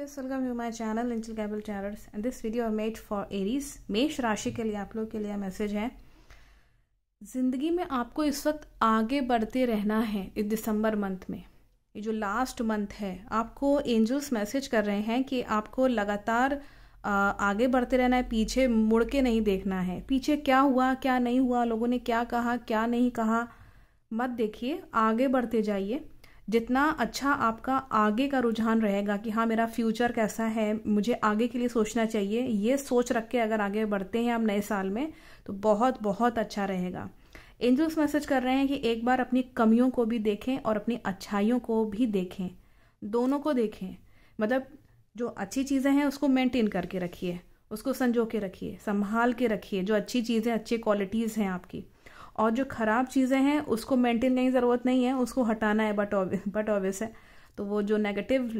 viewers welcome to my channel inchal cable tarots and this video are made for Aries मेष राशि के लिए आप लोग के लिए मैसेज है ज़िंदगी में आपको इस वक्त आगे बढ़ते रहना है इस दिसंबर मंथ में ये जो लास्ट मंथ है आपको एंजल्स मैसेज कर रहे हैं कि आपको लगातार आगे बढ़ते रहना है पीछे मुड़ के नहीं देखना है पीछे क्या हुआ क्या नहीं हुआ लोगों ने क्या कहा क्या नहीं कहा मत देखिए आगे बढ़ते जाइए जितना अच्छा आपका आगे का रुझान रहेगा कि हाँ मेरा फ्यूचर कैसा है मुझे आगे के लिए सोचना चाहिए ये सोच रख के अगर आगे बढ़ते हैं आप नए साल में तो बहुत बहुत अच्छा रहेगा एंजल्स मैसेज कर रहे हैं कि एक बार अपनी कमियों को भी देखें और अपनी अच्छाइयों को भी देखें दोनों को देखें मतलब जो अच्छी चीज़ें हैं उसको मेंटेन करके रखिए उसको संजो के रखिए संभाल के रखिए जो अच्छी चीज़ें अच्छी क्वालिटीज़ हैं आपकी और जो ख़राब चीज़ें हैं उसको मेंटेन करने की ज़रूरत नहीं है उसको हटाना है बट बट ऑबियस है तो वो जो नेगेटिव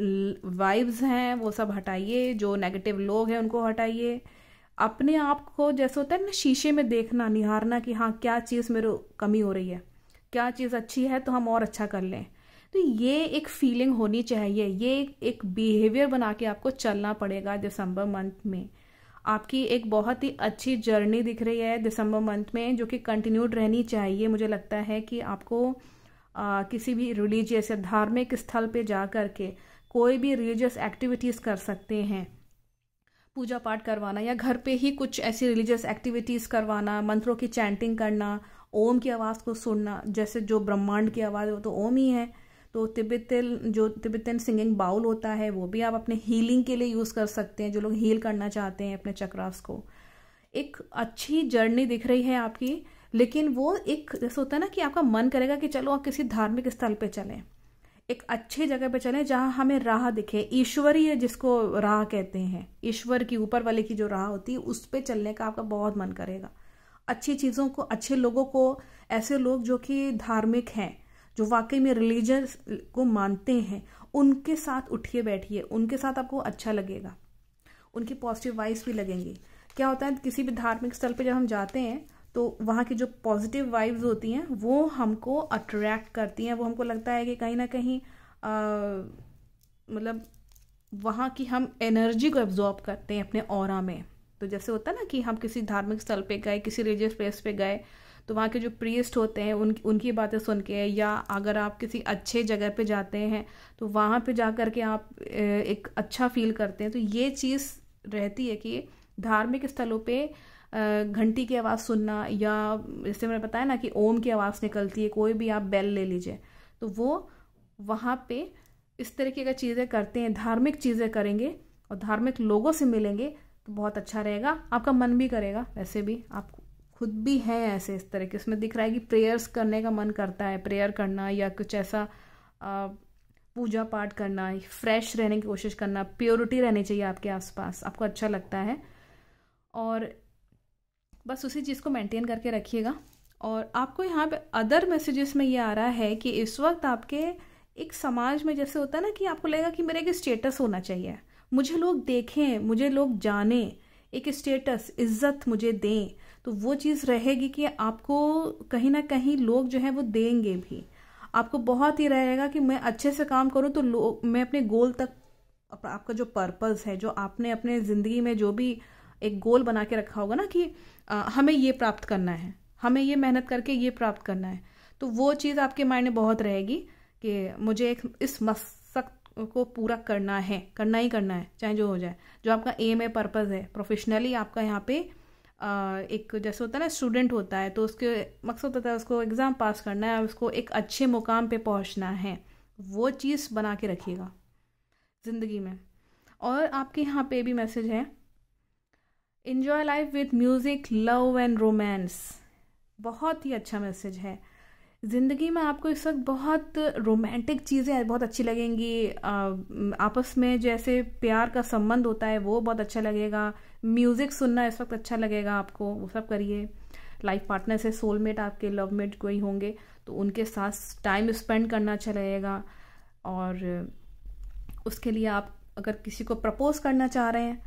वाइब्स हैं वो सब हटाइए जो नेगेटिव लोग हैं उनको हटाइए अपने आप को जैसे होता है ना शीशे में देखना निहारना कि हाँ क्या चीज़ मेरे कमी हो रही है क्या चीज़ अच्छी है तो हम और अच्छा कर लें तो ये एक फीलिंग होनी चाहिए ये एक बिहेवियर बना के आपको चलना पड़ेगा दिसंबर मंथ में आपकी एक बहुत ही अच्छी जर्नी दिख रही है दिसंबर मंथ में जो कि कंटिन्यूड रहनी चाहिए मुझे लगता है कि आपको आ, किसी भी रिलीजियस या धार्मिक स्थल पे जा कर के कोई भी रिलीजियस एक्टिविटीज़ कर सकते हैं पूजा पाठ करवाना या घर पे ही कुछ ऐसी रिलीजियस एक्टिविटीज़ करवाना मंत्रों की चैंटिंग करना ओम की आवाज़ को सुनना जैसे जो ब्रह्मांड की आवाज़ है वो तो ओम ही है तो तिब्बतन जो तिब्बतन सिंगिंग बाउल होता है वो भी आप अपने हीलिंग के लिए यूज़ कर सकते हैं जो लोग हील करना चाहते हैं अपने चक्रास को एक अच्छी जर्नी दिख रही है आपकी लेकिन वो एक जैसे होता है ना कि आपका मन करेगा कि चलो आप किसी धार्मिक स्थल पर चलें एक अच्छी जगह पे चलें जहाँ हमें राह दिखे ईश्वरीय जिसको राह कहते हैं ईश्वर की ऊपर वाले की जो राह होती है उस पर चलने का आपका बहुत मन करेगा अच्छी चीज़ों को अच्छे लोगों को ऐसे लोग जो कि धार्मिक हैं जो वाकई में रिलीजन को मानते हैं उनके साथ उठिए बैठिए उनके साथ आपको अच्छा लगेगा उनकी पॉजिटिव वाइब्स भी लगेंगी क्या होता है किसी भी धार्मिक स्थल पर जब हम जाते हैं तो वहाँ की जो पॉजिटिव वाइब्स होती हैं वो हमको अट्रैक्ट करती हैं वो हमको लगता है कि कहीं ना कहीं मतलब वहाँ की हम एनर्जी को एब्जॉर्ब करते हैं अपने और में तो जैसे होता है ना कि हम किसी धार्मिक स्थल पे गए किसी रिलीजियस प्लेस पे गए तो वहाँ के जो प्रीस्ट होते हैं उन उनकी बातें सुन के या अगर आप किसी अच्छे जगह पे जाते हैं तो वहाँ पे जा कर के आप एक अच्छा फील करते हैं तो ये चीज़ रहती है कि धार्मिक स्थलों पे घंटी की आवाज़ सुनना या जैसे मैंने बताया ना कि ओम की आवाज़ निकलती है कोई भी आप बेल ले लीजिए तो वो वहाँ पे इस तरीके का चीज़ें करते हैं धार्मिक चीज़ें करेंगे और धार्मिक लोगों से मिलेंगे तो बहुत अच्छा रहेगा आपका मन भी करेगा वैसे भी आप खुद भी हैं ऐसे इस तरह के उसमें दिख रहा है कि प्रेयर्स करने का मन करता है प्रेयर करना या कुछ ऐसा पूजा पाठ करना फ्रेश रहने की कोशिश करना प्योरिटी रहनी चाहिए आपके आसपास आपको अच्छा लगता है और बस उसी चीज़ को मेंटेन करके रखिएगा और आपको यहाँ पे अदर मैसेजेस में ये आ रहा है कि इस वक्त आपके एक समाज में जैसे होता है ना कि आपको लगेगा कि मेरा एक स्टेटस होना चाहिए मुझे लोग देखें मुझे लोग जाने एक स्टेटस इज्जत मुझे दें तो वो चीज़ रहेगी कि आपको कहीं ना कहीं लोग जो है वो देंगे भी आपको बहुत ही रहेगा कि मैं अच्छे से काम करूँ तो मैं अपने गोल तक आपका जो पर्पस है जो आपने अपने ज़िंदगी में जो भी एक गोल बना के रखा होगा ना कि आ, हमें ये प्राप्त करना है हमें ये मेहनत करके ये प्राप्त करना है तो वो चीज़ आपके माइंड में बहुत रहेगी कि मुझे एक इस मस्क को पूरा करना है करना ही करना है चाहे जो हो जाए जो आपका एम है पर्पज़ है प्रोफेशनली आपका यहाँ पे एक जैसे होता है ना स्टूडेंट होता है तो उसके मकसद होता है उसको एग्ज़ाम पास करना है और उसको एक अच्छे मुकाम पे पहुंचना है वो चीज़ बना के रखिएगा ज़िंदगी में और आपके यहाँ पे भी मैसेज है enjoy life with music love and romance बहुत ही अच्छा मैसेज है ज़िंदगी में आपको इस वक्त बहुत रोमांटिक चीज़ें बहुत अच्छी लगेंगी आपस में जैसे प्यार का संबंध होता है वो बहुत अच्छा लगेगा म्यूज़िक सुनना इस वक्त अच्छा लगेगा आपको वो सब करिए लाइफ पार्टनर से सोलमेट आपके लवमेट कोई होंगे तो उनके साथ टाइम स्पेंड करना अच्छा लगेगा और उसके लिए आप अगर किसी को प्रपोज़ करना चाह रहे हैं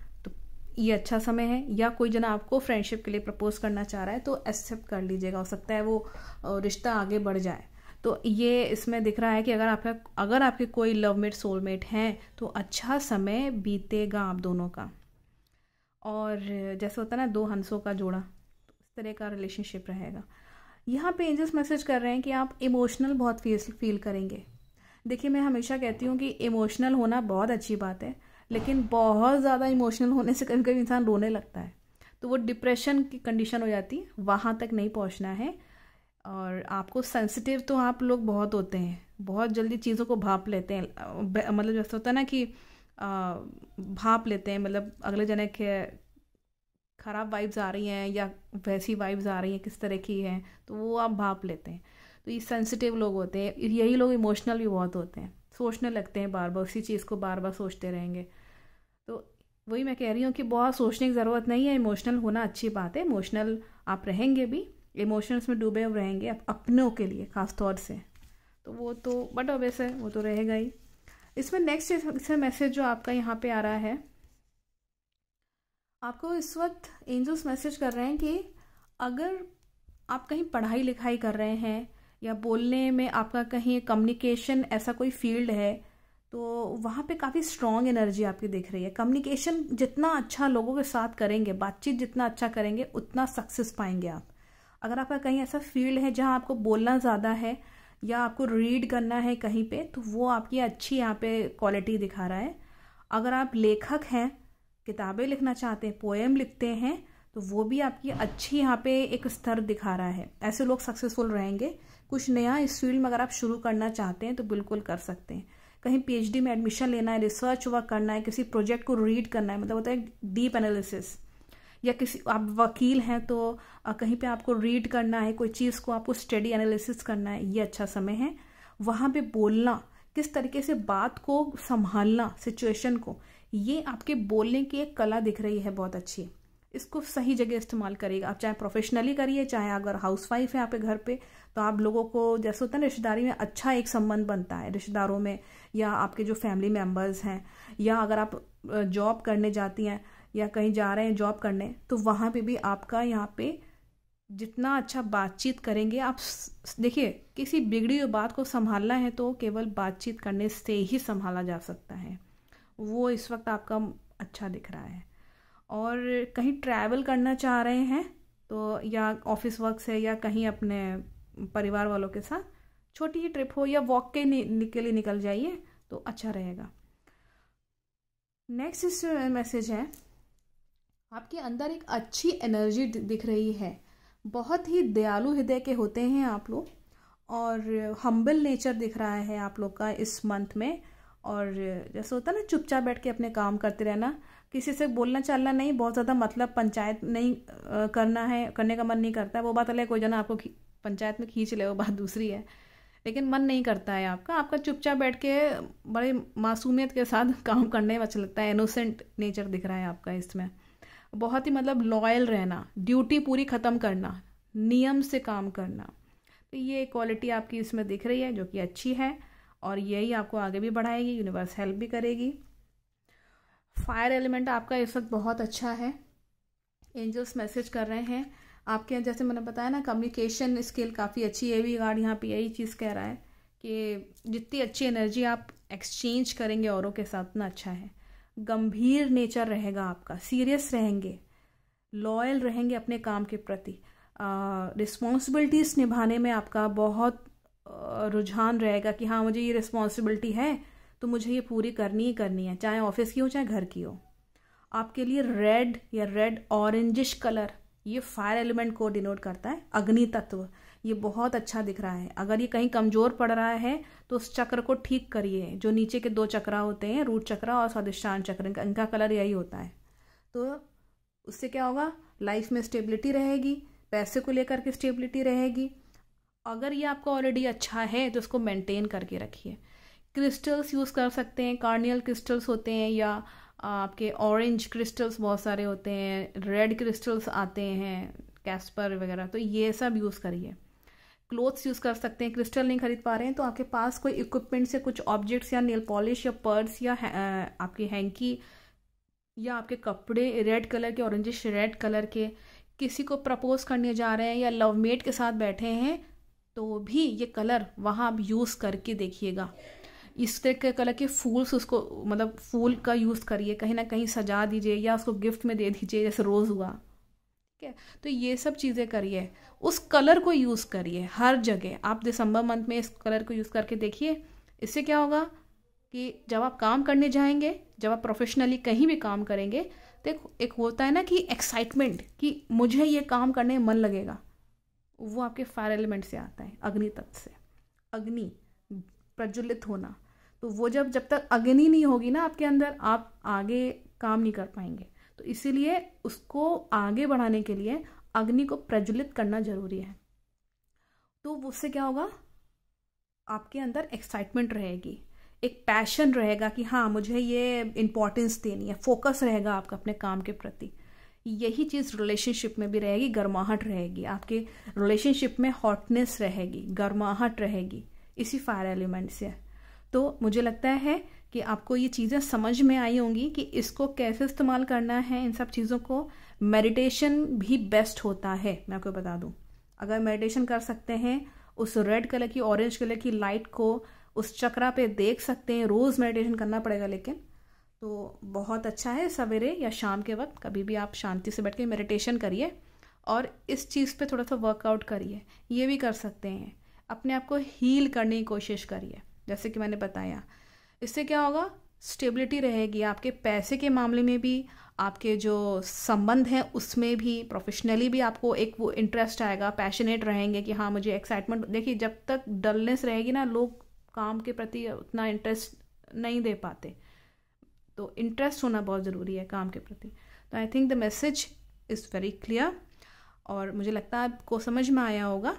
ये अच्छा समय है या कोई जना आपको फ्रेंडशिप के लिए प्रपोज करना चाह रहा है तो एक्सेप्ट कर लीजिएगा हो सकता है वो रिश्ता आगे बढ़ जाए तो ये इसमें दिख रहा है कि अगर आपका अगर आपके कोई लव मेट सोलमेट हैं तो अच्छा समय बीतेगा आप दोनों का और जैसे होता है ना दो हंसों का जोड़ा तो इस तरह का रिलेशनशिप रहेगा यहाँ पे एंजल्स मैसेज कर रहे हैं कि आप इमोशनल बहुत फील फील करेंगे देखिए मैं हमेशा कहती हूँ कि इमोशनल होना बहुत अच्छी बात है लेकिन बहुत ज़्यादा इमोशनल होने से कभी कभी इंसान रोने लगता है तो वो डिप्रेशन की कंडीशन हो जाती है वहाँ तक नहीं पहुँचना है और आपको सेंसिटिव तो आप लोग बहुत होते हैं बहुत जल्दी चीज़ों को भाप लेते हैं मतलब जैसा होता है ना कि भाप लेते हैं मतलब अगले जने के ख़राब वाइब्स आ रही हैं या वैसी वाइब्स आ रही हैं किस तरह की हैं तो वो आप भाप लेते हैं तो ये सेंसिटिव लोग होते हैं यही लोग इमोशनल भी बहुत होते हैं सोचने लगते हैं बार बार उसी चीज़ को बार बार सोचते रहेंगे तो वही मैं कह रही हूँ कि बहुत सोचने की ज़रूरत नहीं है इमोशनल होना अच्छी बात है इमोशनल आप रहेंगे भी इमोशंस में डूबे हुए रहेंगे आप अपनों के लिए ख़ास तौर से तो वो तो बट ऑबियस है वो तो रहेगा ही इसमें नेक्स्ट इसमें मैसेज जो आपका यहाँ पे आ रहा है आपको इस वक्त एंजल्स मैसेज कर रहे हैं कि अगर आप कहीं पढ़ाई लिखाई कर रहे हैं या बोलने में आपका कहीं कम्युनिकेशन ऐसा कोई फील्ड है तो वहाँ पे काफ़ी स्ट्रॉन्ग एनर्जी आपकी दिख रही है कम्युनिकेशन जितना अच्छा लोगों के साथ करेंगे बातचीत जितना अच्छा करेंगे उतना सक्सेस पाएंगे आप अगर आपका कहीं ऐसा फील्ड है जहाँ आपको बोलना ज़्यादा है या आपको रीड करना है कहीं पे तो वो आपकी अच्छी यहाँ पे क्वालिटी दिखा रहा है अगर आप लेखक हैं किताबें लिखना चाहते हैं पोएम लिखते हैं तो वो भी आपकी अच्छी यहाँ पे एक स्तर दिखा रहा है ऐसे लोग सक्सेसफुल रहेंगे कुछ नया इस फील्ड में अगर आप शुरू करना चाहते हैं तो बिल्कुल कर सकते हैं कहीं पीएचडी में एडमिशन लेना है रिसर्च वर्क करना है किसी प्रोजेक्ट को रीड करना है मतलब होता है डीप एनालिसिस या किसी आप वकील हैं तो कहीं पे आपको रीड करना है कोई चीज़ को आपको स्टडी एनालिसिस करना है ये अच्छा समय है वहाँ पे बोलना किस तरीके से बात को संभालना सिचुएशन को ये आपके बोलने की एक कला दिख रही है बहुत अच्छी इसको सही जगह इस्तेमाल करिएगा आप चाहे प्रोफेशनली करिए चाहे अगर हाउस वाइफ है आपके घर पे तो आप लोगों को जैसे होता है ना रिश्तेदारी में अच्छा एक संबंध बनता है रिश्तेदारों में या आपके जो फैमिली मेम्बर्स हैं या अगर आप जॉब करने जाती हैं या कहीं जा रहे हैं जॉब करने तो वहाँ पर भी आपका यहाँ पर जितना अच्छा बातचीत करेंगे आप देखिए किसी बिगड़ी हुई बात को संभालना है तो केवल बातचीत करने से ही संभाला जा सकता है वो इस वक्त आपका अच्छा दिख रहा है और कहीं ट्रैवल करना चाह रहे हैं तो या ऑफिस वर्क से या कहीं अपने परिवार वालों के साथ छोटी ही ट्रिप हो या वॉक के के लिए निकल जाइए तो अच्छा रहेगा नेक्स्ट इस मैसेज है आपके अंदर एक अच्छी एनर्जी दिख रही है बहुत ही दयालु हृदय के होते हैं आप लोग और हम्बल नेचर दिख रहा है आप लोग का इस मंथ में और जैसे होता है ना चुपचाप बैठ के अपने काम करते रहना किसी से बोलना चालना नहीं बहुत ज़्यादा मतलब पंचायत नहीं करना है करने का मन नहीं करता है वो बात अलग कोई जाना आपको पंचायत में खींच ले वो बात दूसरी है लेकिन मन नहीं करता है आपका आपका चुपचाप बैठ के बड़े मासूमियत के साथ काम करने में अच्छा लगता है इनोसेंट नेचर दिख रहा है आपका इसमें बहुत ही मतलब लॉयल रहना ड्यूटी पूरी ख़त्म करना नियम से काम करना तो ये क्वालिटी आपकी इसमें दिख रही है जो कि अच्छी है और यही आपको आगे भी बढ़ाएगी यूनिवर्स हेल्प भी करेगी फायर एलिमेंट आपका इस वक्त बहुत अच्छा है एंजल्स मैसेज कर रहे हैं आपके जैसे मैंने बताया ना कम्युनिकेशन स्किल काफ़ी अच्छी है भी गार्ड यहाँ पे यही चीज़ कह रहा है कि जितनी अच्छी एनर्जी आप एक्सचेंज करेंगे औरों के साथ उतना अच्छा है गंभीर नेचर रहेगा आपका सीरियस रहेंगे लॉयल रहेंगे अपने काम के प्रति रिस्पॉन्सिबिलिटीज़ निभाने में आपका बहुत रुझान रहेगा कि हाँ मुझे ये रिस्पॉन्सिबिलिटी है तो मुझे ये पूरी करनी ही करनी है चाहे ऑफिस की हो चाहे घर की हो आपके लिए रेड या रेड ऑरेंजिश कलर ये फायर एलिमेंट को डिनोट करता है अग्नि तत्व ये बहुत अच्छा दिख रहा है अगर ये कहीं कमजोर पड़ रहा है तो उस चक्र को ठीक करिए जो नीचे के दो चक्रा होते हैं रूट चक्रा और स्वादिष्ठान चक्र इनका, कलर यही होता है तो उससे क्या होगा लाइफ में स्टेबिलिटी रहेगी पैसे को लेकर के स्टेबिलिटी रहेगी अगर ये आपको ऑलरेडी अच्छा है तो इसको मेंटेन करके रखिए क्रिस्टल्स यूज़ कर सकते हैं कार्नियल क्रिस्टल्स होते हैं या आपके ऑरेंज क्रिस्टल्स बहुत सारे होते हैं रेड क्रिस्टल्स आते हैं कैस्पर वगैरह तो ये सब यूज़ करिए क्लोथ्स यूज़ कर सकते हैं क्रिस्टल नहीं खरीद पा रहे हैं तो आपके पास कोई इक्विपमेंट से कुछ ऑब्जेक्ट्स या नेल पॉलिश या पर्स या आपके हैंकी या आपके कपड़े रेड कलर के ऑरेंजिश रेड कलर के किसी को प्रपोज करने जा रहे हैं या लव मेट के साथ बैठे हैं तो भी ये कलर वहाँ आप यूज़ करके देखिएगा इस तरह के कलर के फूल्स उसको मतलब फूल का यूज़ करिए कहीं ना कहीं सजा दीजिए या उसको गिफ्ट में दे दीजिए जैसे रोज़ हुआ ठीक है तो ये सब चीज़ें करिए उस कलर को यूज़ करिए हर जगह आप दिसंबर मंथ में इस कलर को यूज़ करके देखिए इससे क्या होगा कि जब आप काम करने जाएंगे जब आप प्रोफेशनली कहीं भी काम करेंगे तो एक, होता है ना कि एक्साइटमेंट कि मुझे ये काम करने में मन लगेगा वो आपके फायर एलिमेंट से आता है अग्नि तत्व से अग्नि प्रज्वलित होना तो वो जब जब तक अग्नि नहीं होगी ना आपके अंदर आप आगे काम नहीं कर पाएंगे तो इसीलिए उसको आगे बढ़ाने के लिए अग्नि को प्रज्वलित करना जरूरी है तो उससे क्या होगा आपके अंदर एक्साइटमेंट रहेगी एक पैशन रहेगा कि हाँ मुझे ये इंपॉर्टेंस देनी है फोकस रहेगा आपका अपने काम के प्रति यही चीज़ रिलेशनशिप में भी रहेगी गर्माहट रहेगी आपके रिलेशनशिप में हॉटनेस रहेगी गर्माहट रहेगी इसी फायर एलिमेंट से तो मुझे लगता है कि आपको ये चीज़ें समझ में आई होंगी कि इसको कैसे इस्तेमाल करना है इन सब चीज़ों को मेडिटेशन भी बेस्ट होता है मैं आपको बता दूँ अगर मेडिटेशन कर सकते हैं उस रेड कलर की ऑरेंज कलर की लाइट को उस चक्रा पे देख सकते हैं रोज़ मेडिटेशन करना पड़ेगा लेकिन तो बहुत अच्छा है सवेरे या शाम के वक्त कभी भी आप शांति से बैठ के मेडिटेशन करिए और इस चीज़ पे थोड़ा सा वर्कआउट करिए ये भी कर सकते हैं अपने आप को हील करने की कोशिश करिए जैसे कि मैंने बताया इससे क्या होगा स्टेबिलिटी रहेगी आपके पैसे के मामले में भी आपके जो संबंध हैं उसमें भी प्रोफेशनली भी आपको एक वो इंटरेस्ट आएगा पैशनेट रहेंगे कि हाँ मुझे एक्साइटमेंट देखिए जब तक डलनेस रहेगी ना लोग काम के प्रति उतना इंटरेस्ट नहीं दे पाते तो इंटरेस्ट होना बहुत ज़रूरी है काम के प्रति तो I think the message is very clear और मुझे लगता है आपको समझ में आया होगा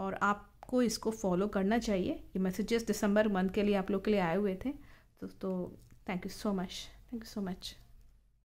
और आप आपको इसको फॉलो करना चाहिए ये मैसेजेस दिसंबर मंथ के लिए आप लोग के लिए आए हुए थे तो thank you so much thank you so much